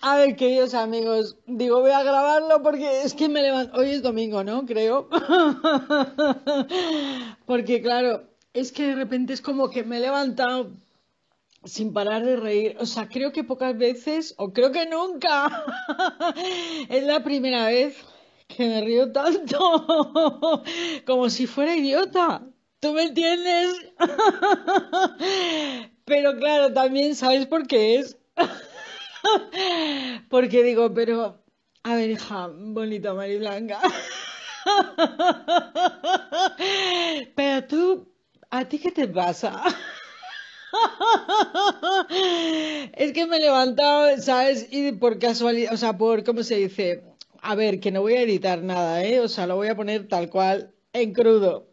a ver, queridos amigos, digo, voy a grabarlo porque es que me levanto. Hoy es domingo, ¿no? Creo. porque, claro, es que de repente es como que me he levantado sin parar de reír. O sea, creo que pocas veces, o creo que nunca, es la primera vez que me río tanto como si fuera idiota. ¿Tú me entiendes? Pero claro, también sabes por qué es. Porque digo, pero, a ver, hija, bonita blanca Pero tú, ¿a ti qué te pasa? Es que me he levantado, ¿sabes? Y por casualidad, o sea, por, ¿cómo se dice? A ver, que no voy a editar nada, ¿eh? O sea, lo voy a poner tal cual en crudo.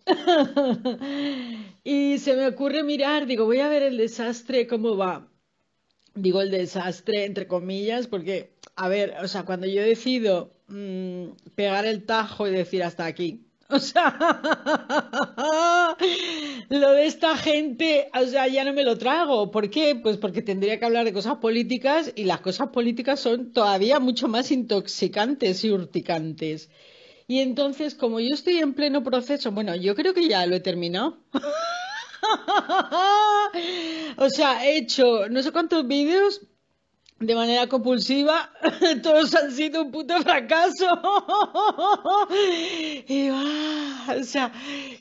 Y se me ocurre mirar, digo, voy a ver el desastre, cómo va. Digo el desastre, entre comillas, porque, a ver, o sea, cuando yo decido mm, pegar el tajo y decir hasta aquí, o sea, lo de esta gente, o sea, ya no me lo trago. ¿Por qué? Pues porque tendría que hablar de cosas políticas y las cosas políticas son todavía mucho más intoxicantes y urticantes. Y entonces, como yo estoy en pleno proceso, bueno, yo creo que ya lo he terminado. o sea, he hecho no sé cuántos vídeos de manera compulsiva, todos han sido un puto fracaso. y, ah, o sea,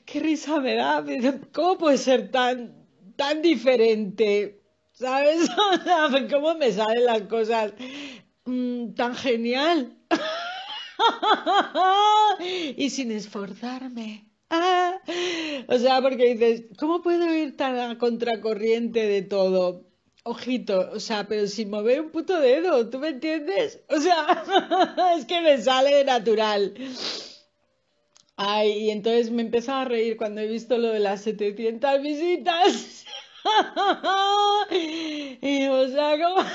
qué risa me da. ¿Cómo puede ser tan, tan diferente? ¿Sabes? ¿Cómo me salen las cosas mm, tan genial? y sin esforzarme. o sea, porque dices, ¿cómo puedo ir tan a contracorriente de todo? Ojito, o sea, pero sin mover un puto dedo, ¿tú me entiendes? O sea, es que me sale de natural. Ay, y entonces me empezaba a reír cuando he visto lo de las 700 visitas. y o sea, ¿cómo?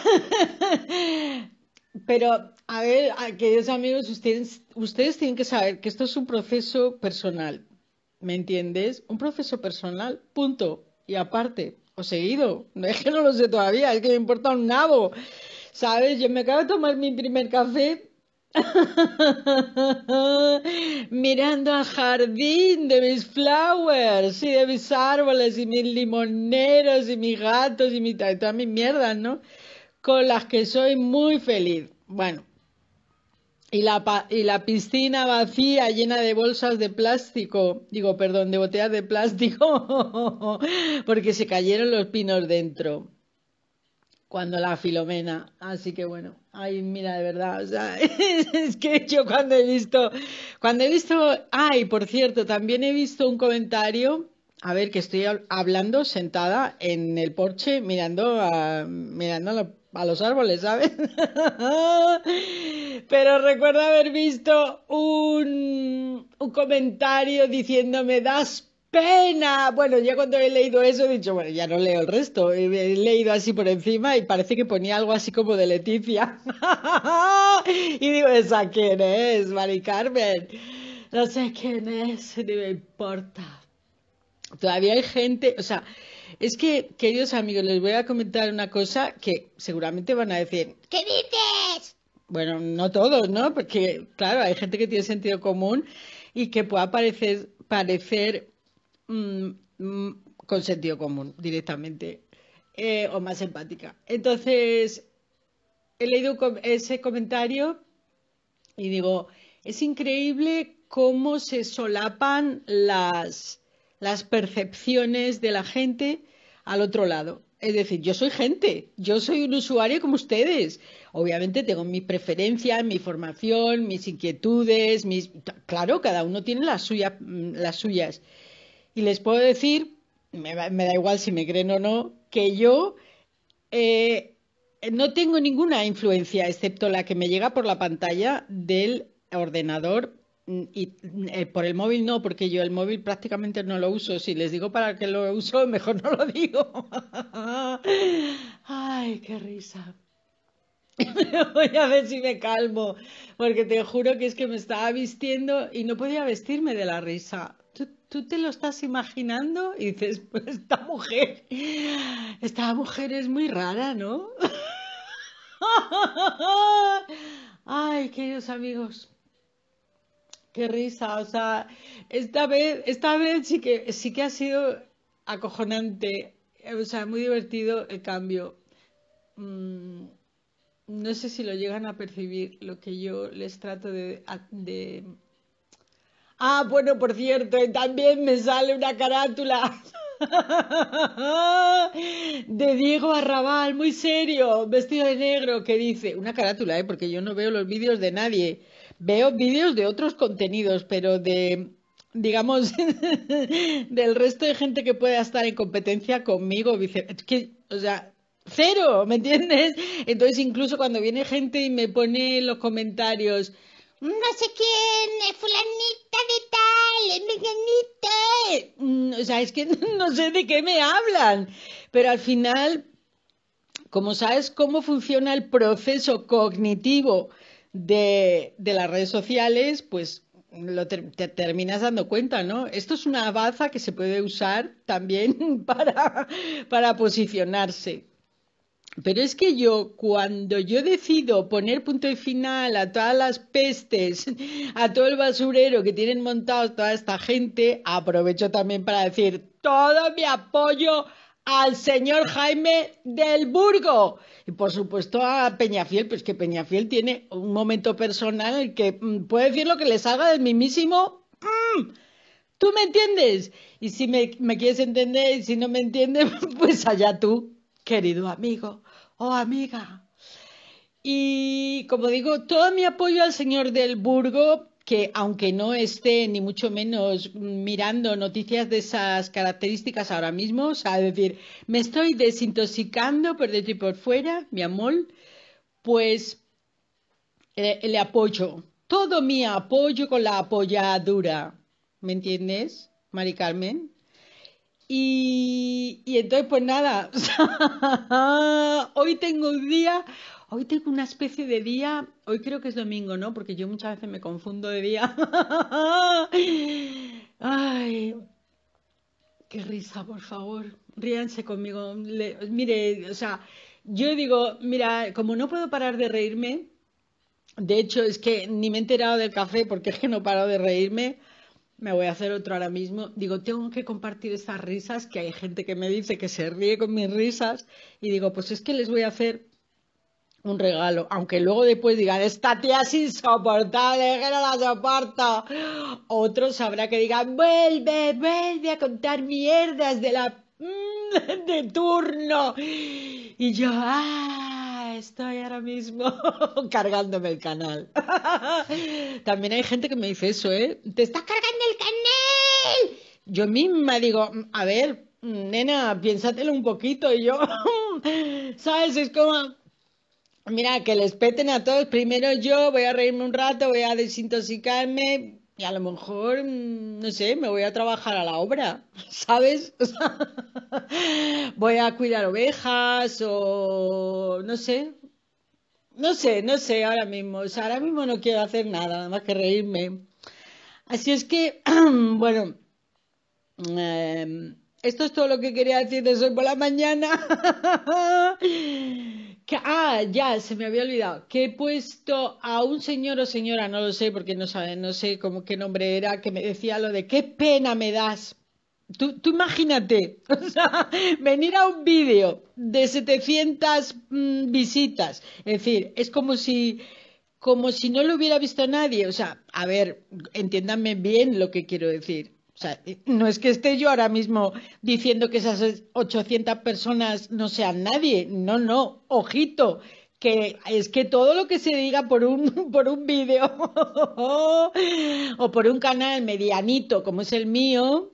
Pero, a ver, queridos amigos, ustedes, ustedes tienen que saber que esto es un proceso personal. ¿Me entiendes? Un proceso personal, punto. Y aparte, o seguido. No es que no lo sé todavía, es que me importa un nabo. ¿Sabes? Yo me acabo de tomar mi primer café mirando al jardín de mis flowers y de mis árboles y mis limoneros y mis gatos y, mi, todas mis mierdas, ¿no? Con las que soy muy feliz. Bueno, y la, y la piscina vacía llena de bolsas de plástico, digo, perdón, de botellas de plástico, porque se cayeron los pinos dentro cuando la Filomena. Así que bueno, ay, mira, de verdad, es, que yo cuando he visto, cuando he visto, ay, por cierto, también he visto un comentario, a ver, que estoy hablando sentada en el porche mirando a, mirando a los árboles, ¿sabes? Pero recuerdo haber visto un, un comentario diciéndome, das pena. Bueno, ya cuando he leído eso he dicho, bueno, ya no leo el resto. He leído así por encima y parece que ponía algo así como de Leticia. y digo, ¿esa quién es, Mari Carmen? No sé quién es, ni me importa. Todavía hay gente, o sea, es que, queridos amigos, les voy a comentar una cosa que seguramente van a decir, ¿qué dices? Bueno, no todos, ¿no? Porque, claro, hay gente que tiene sentido común y que pueda parecer, parecer mm, mm, con sentido común directamente eh, o más empática. Entonces, he leído ese comentario y digo, es increíble cómo se solapan las las percepciones de la gente al otro lado. Es decir, yo soy gente, yo soy un usuario como ustedes. Obviamente tengo mis preferencias, mi formación, mis inquietudes, mis... Claro, cada uno tiene las, suyas, mm, las suyas. Y les puedo decir, me, da igual si me creen o no, que yo eh, no tengo ninguna influencia, excepto la que me llega por la pantalla del ordenador y eh, por el móvil no, porque yo el móvil prácticamente no lo uso. Si les digo para qué lo uso, mejor no lo digo. Ay, qué risa. Voy a ver si me calmo, porque te juro que es que me estaba vistiendo y no podía vestirme de la risa. Tú, tú te lo estás imaginando y dices, pues esta mujer, esta mujer es muy rara, ¿no? Ay, queridos amigos, qué risa. O sea, esta vez, esta vez sí que sí que ha sido acojonante. O sea, muy divertido el cambio. Mm, no sé si lo llegan a percibir lo que yo les trato de, Ah, bueno, por cierto, también me sale una carátula de Diego Arrabal, muy serio, vestido de negro, que dice, una carátula, ¿eh? porque yo no veo los vídeos de nadie. Veo vídeos de otros contenidos, pero de, digamos, del resto de gente que pueda estar en competencia conmigo, que, o sea, cero, ¿me entiendes? Entonces, incluso cuando viene gente y me pone en los comentarios, no sé quién, fulanita de tal, meganita. Mm, o sea, es que no sé de qué me hablan. Pero al final, como sabes cómo funciona el proceso cognitivo de, las redes sociales, pues lo te, terminas dando cuenta, ¿no? Esto es una baza que se puede usar también para, para posicionarse. Pero es que yo, cuando yo decido poner punto y final a todas las pestes, a todo el basurero que tienen montado toda esta gente, aprovecho también para decir todo mi apoyo al señor Jaime del Burgo y por supuesto a Peñafiel, pues que Peñafiel tiene un momento personal que mm, puede decir lo que le salga del mismísimo. Mm, ¿Tú me entiendes? Y si me, quieres entender y si no me entiendes, pues allá tú, querido amigo o amiga. Y como digo, todo mi apoyo al señor del Burgo que aunque no esté ni mucho menos mirando noticias de esas características ahora mismo, o sea, es decir, me estoy desintoxicando por dentro y por fuera, mi amor, pues eh, le, apoyo, todo mi apoyo con la apoyadura, ¿me entiendes, Mari Carmen? Y, y entonces, pues nada, hoy tengo un día hoy tengo una especie de día, hoy creo que es domingo, ¿no? Porque yo muchas veces me confundo de día. Ay, qué risa, por favor. Ríanse conmigo. mire, o sea, yo digo, mira, como no puedo parar de reírme, de hecho es que ni me he enterado del café porque es que no paro de reírme. Me voy a hacer otro ahora mismo. Digo, tengo que compartir estas risas que hay gente que me dice que se ríe con mis risas y digo, pues es que les voy a hacer un regalo, aunque luego después digan, esta tía es insoportable, que no la soporto. Otros habrá que digan, vuelve, vuelve a contar mierdas de la mm, de turno. Y yo, ah, estoy ahora mismo cargándome el canal. También hay gente que me dice eso, ¿eh? Te estás cargando el canal. Yo misma digo, a ver, nena, piénsatelo un poquito. Y yo, ¿sabes? Es como, Mira, que les peten a todos. Primero yo voy a reírme un rato, voy a desintoxicarme y a lo mejor, mm, no sé, me voy a trabajar a la obra, ¿sabes? voy a cuidar ovejas o no sé. No sé, no sé ahora mismo. ahora mismo no quiero hacer nada, nada más que reírme. Así es que, bueno, em, esto es todo lo que quería decir de hoy por la mañana. ah, ya, se me había olvidado. Que he puesto a un señor o señora, no lo sé porque no saben, no sé cómo qué nombre era, que me decía lo de qué pena me das. Tú, tú imagínate, o sea, venir a un vídeo de 700 mm, visitas. Es decir, es como si como si no lo hubiera visto nadie. O sea, a ver, entiéndanme bien lo que quiero decir. O sea, eh, no es que esté yo ahora mismo diciendo que esas 800 personas no sean nadie. No, no, ojito, que es que todo lo que se diga por un, por un vídeo o por un canal medianito como es el mío,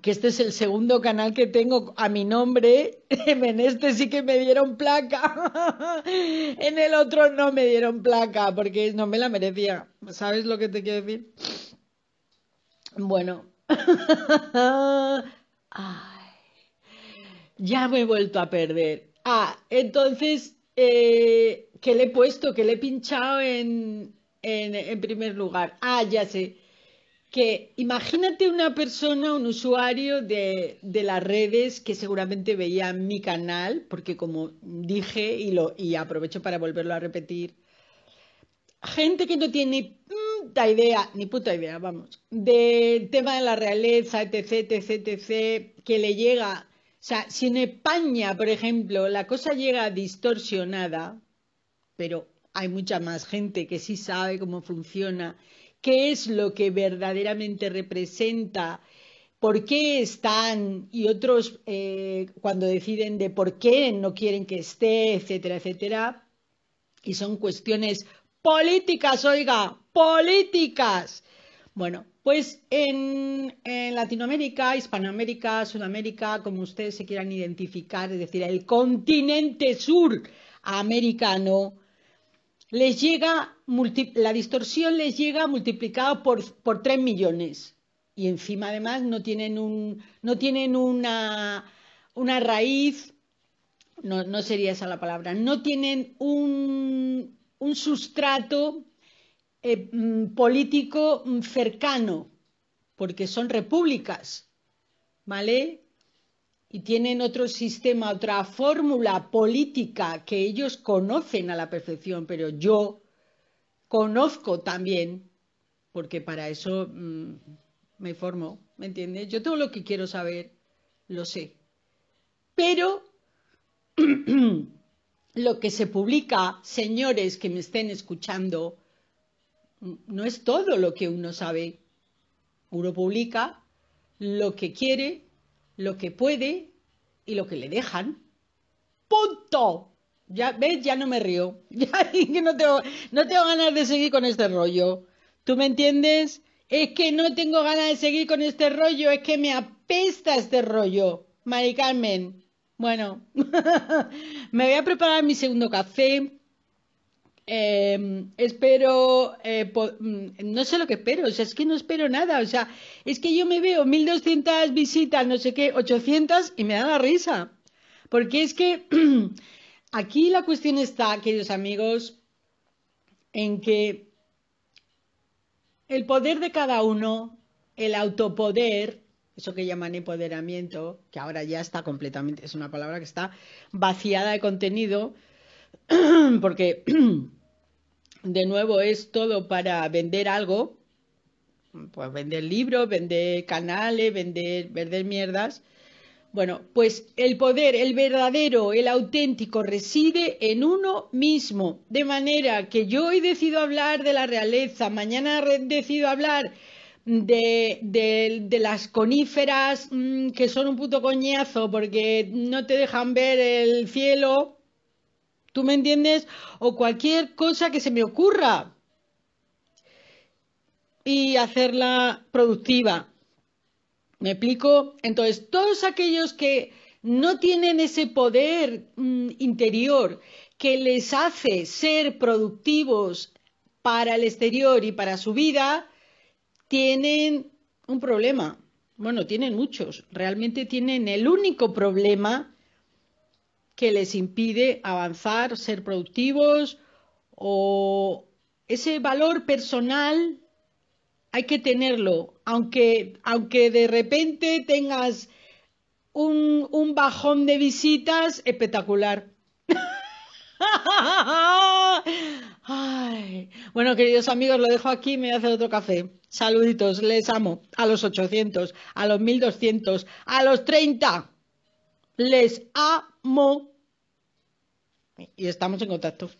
que este es el segundo canal que tengo a mi nombre, en este sí que me dieron placa, en el otro no me dieron placa porque no me la merecía. ¿Sabes lo que te quiero decir? Bueno, ya me he vuelto a perder. Ah, entonces, eh, ¿qué le he puesto? ¿Qué le he pinchado en, en, en primer lugar? Ah, ya sé. Que imagínate una persona, un usuario de, de, las redes que seguramente veía mi canal, porque como dije y, lo, y aprovecho para volverlo a repetir, gente que no tiene ni puta idea, ni puta idea, vamos, del tema de la realeza, etc, etc, etc, que le llega. O sea, si en España, por ejemplo, la cosa llega distorsionada, pero hay mucha más gente que sí sabe cómo funciona, qué es lo que verdaderamente representa, por qué están y otros eh, cuando deciden de por qué no quieren que esté, etcétera, etcétera, y son cuestiones políticas, oiga, políticas. Bueno, pues en, Latinoamérica, Hispanoamérica, Sudamérica, como ustedes se quieran identificar, es decir, el continente sur americano, les llega, la distorsión les llega multiplicado por, por 3 millones. Y encima, además, no tienen, no tienen una, raíz, no, no sería esa la palabra, no tienen un, un sustrato eh, mm, político mm, cercano, porque son repúblicas, ¿vale? Y tienen otro sistema, otra fórmula política que ellos conocen a la perfección, pero yo conozco también, porque para eso mm, me formo, ¿me entiendes? Yo todo lo que quiero saber lo sé. Pero lo que se publica, señores que me estén escuchando, no es todo lo que uno sabe. Uno publica lo que quiere, lo que puede y lo que le dejan. ¡Punto! Ya ves, ya no me río. Ya no tengo, no tengo ganas de seguir con este rollo. ¿Tú me entiendes? Es que no tengo ganas de seguir con este rollo, es que me apesta este rollo. Mari bueno, me voy a preparar mi segundo café. Eh, espero, eh, mm, no sé lo que espero, o sea, es que no espero nada, o sea, es que yo me veo 1200 visitas, no sé qué, 800 y me da la risa. Porque es que aquí la cuestión está, queridos amigos, en que el poder de cada uno, el autopoder, eso que llaman empoderamiento, que ahora ya está completamente, es una palabra que está vaciada de contenido, porque de nuevo es todo para vender algo, pues vender libros, vender canales, vender, vender mierdas. Bueno, pues el poder, el verdadero, el auténtico reside en uno mismo. De manera que yo hoy decido hablar de la realeza, mañana decido hablar de, las coníferas mm, que son un puto coñazo porque no te dejan ver el cielo, ¿tú me entiendes? O cualquier cosa que se me ocurra y hacerla productiva. ¿Me explico? Entonces, todos aquellos que no tienen ese poder mm, interior que les hace ser productivos para el exterior y para su vida, tienen un problema. Bueno, tienen muchos. Realmente tienen el único problema que les impide avanzar, ser productivos o ese valor personal hay que tenerlo. Aunque, aunque de repente tengas un, un bajón de visitas, espectacular. Bueno, queridos amigos, lo dejo aquí me voy a hacer otro café. Saluditos, les amo. A los 800, a los 1200, a los 30. Les amo. Y estamos en contacto.